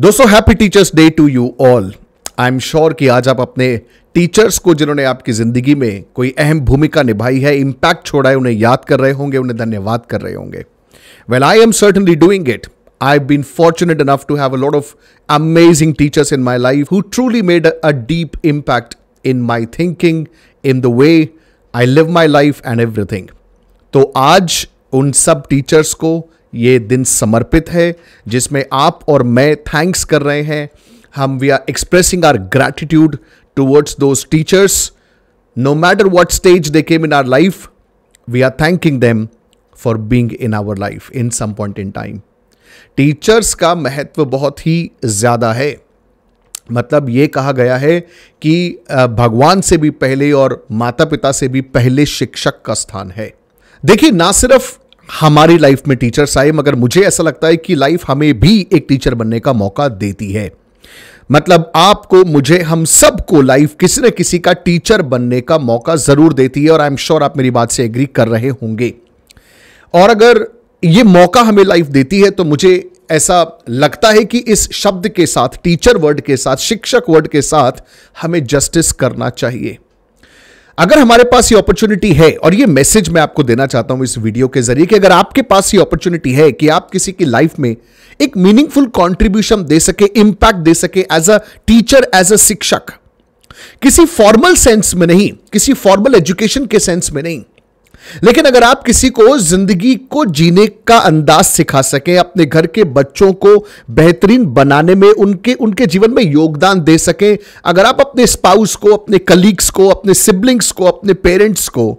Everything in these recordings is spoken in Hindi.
दोस्तों happy teachers day to you all I am sure कि आज आप अपने टीचर्स को जिन्होंने आपकी ज़िंदगी में कोई अहम भूमिका निभाई है इंपैक्ट छोड़ा है उन्हें याद कर रहे होंगे उन्हें धन्यवाद कर रहे होंगे well I am certainly doing it I been fortunate enough to have a lot of amazing teachers in my life who truly made a deep impact in my thinking in the way I live my life and everything तो आज उन सब टीचर्स को ये दिन समर्पित है जिसमें आप और मैं थैंक्स कर रहे हैं हम we are expressing our gratitude towards those teachers no matter what stage they came in our life we are thanking them for being in our life in some point in time teachers का महत्व बहुत ही ज़्यादा है मतलब ये कहा गया है कि भगवान से भी पहले और माता पिता से भी पहले शिक्षक का स्थान है देखिए ना सिर्फ हमारी लाइफ में टीचर्स आए मगर मुझे ऐसा लगता है कि लाइफ हमें भी एक टीचर बनने का मौका देती है मतलब आपको मुझे हम सबको लाइफ किसी न किसी का टीचर बनने का मौका जरूर देती है और आई एम श्योर आप मेरी बात से एग्री कर रहे होंगे और अगर ये मौका हमें लाइफ देती है तो मुझे ऐसा लगता है कि इस शब्द के साथ टीचर वर्ड के साथ शिक्षक वर्ड के साथ हमें जस्टिस करना चाहिए अगर हमारे पास ये अपॉर्चुनिटी है और ये मैसेज मैं आपको देना चाहता हूं इस वीडियो के जरिए कि अगर आपके पास ये अपॉर्चुनिटी है कि आप किसी की लाइफ में एक मीनिंगफुल कंट्रीब्यूशन दे सके इंपैक्ट दे सके as a teacher as a शिक्षक किसी फॉर्मल सेंस में नहीं किसी फॉर्मल एजुकेशन के सेंस में नहीं लेकिन अगर आप किसी को जिंदगी को जीने का अंदाज सिखा सकें अपने घर के बच्चों को बेहतरीन बनाने में उनके उनके जीवन में योगदान दे सकें अगर आप अपने स्पाउस को अपने कलीग्स को अपने सिबलिंग्स को अपने पेरेंट्स को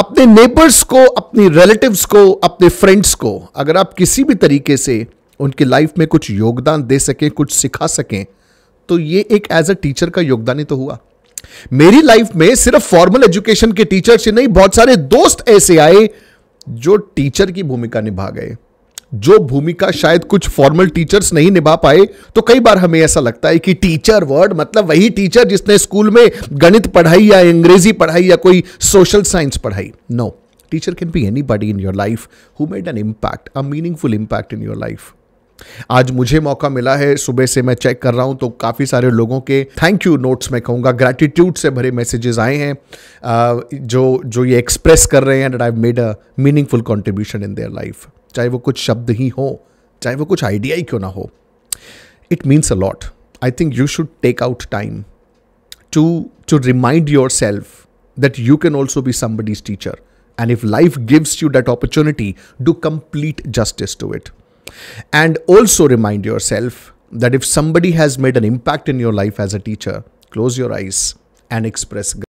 अपने नेबर्स को अपने रिलेटिव्स को अपने फ्रेंड्स को अगर आप किसी भी तरीके से उनकी लाइफ में कुछ योगदान दे सकें कुछ सिखा सकें तो ये एक एज अ टीचर का योगदान ही तो हुआ मेरी लाइफ में सिर्फ फॉर्मल एजुकेशन के टीचर से नहीं बहुत सारे दोस्त ऐसे आए जो टीचर की भूमिका निभा गए जो भूमिका शायद कुछ फॉर्मल टीचर्स नहीं निभा पाए तो कई बार हमें ऐसा लगता है कि टीचर वर्ड मतलब वही टीचर जिसने स्कूल में गणित पढ़ाई या अंग्रेजी पढ़ाई या कोई सोशल साइंस पढ़ाई no teacher can be anybody in your life who made an impact a meaningful impact in your life आज मुझे मौका मिला है सुबह से मैं चेक कर रहा हूं तो काफ़ी सारे लोगों के थैंक यू नोट्स मैं कहूंगा ग्रैटिट्यूड से भरे मैसेजेस आए हैं जो जो ये एक्सप्रेस कर रहे हैं I made a meaningful contribution in their life चाहे वो कुछ शब्द ही हो चाहे वो कुछ आइडिया ही क्यों ना हो it means a lot I think you should take out time to to remind yourself that you can also be somebody's teacher and if life gives you that opportunity do complete justice to it And also remind yourself that if somebody has made an impact in your life as a teacher, close your eyes and express